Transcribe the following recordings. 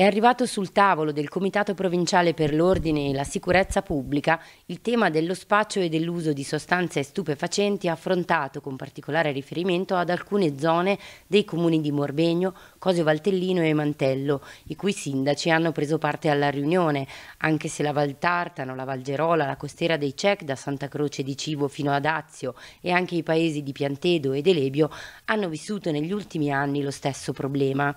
È arrivato sul tavolo del Comitato Provinciale per l'Ordine e la Sicurezza Pubblica il tema dello spaccio e dell'uso di sostanze stupefacenti affrontato con particolare riferimento ad alcune zone dei comuni di Morbegno, Cosio Valtellino e Mantello, i cui sindaci hanno preso parte alla riunione, anche se la Val Tartano, la Valgerola, la costiera dei Cech da Santa Croce di Civo fino ad Azio e anche i paesi di Piantedo ed Elebio hanno vissuto negli ultimi anni lo stesso problema.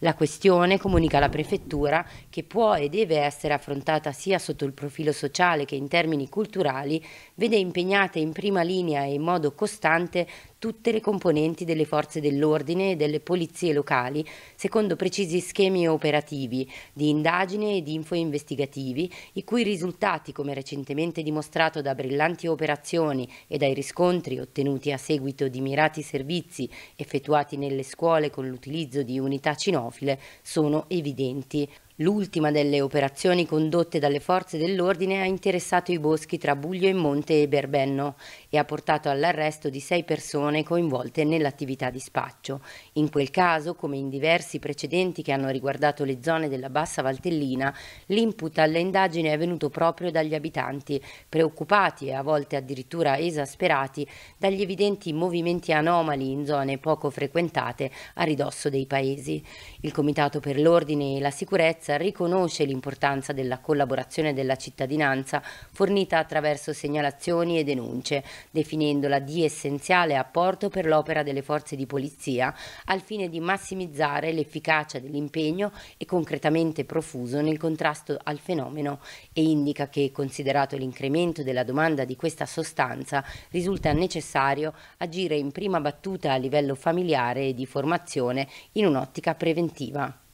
La questione, comunica la prefettura, che può e deve essere affrontata sia sotto il profilo sociale che in termini culturali, vede impegnate in prima linea e in modo costante tutte le componenti delle forze dell'ordine e delle polizie locali, secondo precisi schemi operativi di indagine e di info investigativi, i cui risultati, come recentemente dimostrato da brillanti operazioni e dai riscontri ottenuti a seguito di mirati servizi effettuati nelle scuole con l'utilizzo di unità cinofile, sono evidenti. L'ultima delle operazioni condotte dalle forze dell'ordine ha interessato i boschi tra Buglio e Monte e Berbenno e ha portato all'arresto di sei persone coinvolte nell'attività di spaccio. In quel caso, come in diversi precedenti che hanno riguardato le zone della Bassa Valtellina, l'input alle indagini è venuto proprio dagli abitanti, preoccupati e a volte addirittura esasperati dagli evidenti movimenti anomali in zone poco frequentate a ridosso dei paesi. Il Comitato per l'Ordine e la Sicurezza sicurezza riconosce l'importanza della collaborazione della cittadinanza fornita attraverso segnalazioni e denunce, definendola di essenziale apporto per l'opera delle forze di polizia al fine di massimizzare l'efficacia dell'impegno e concretamente profuso nel contrasto al fenomeno e indica che, considerato l'incremento della domanda di questa sostanza, risulta necessario agire in prima battuta a livello familiare e di formazione in un'ottica preventiva.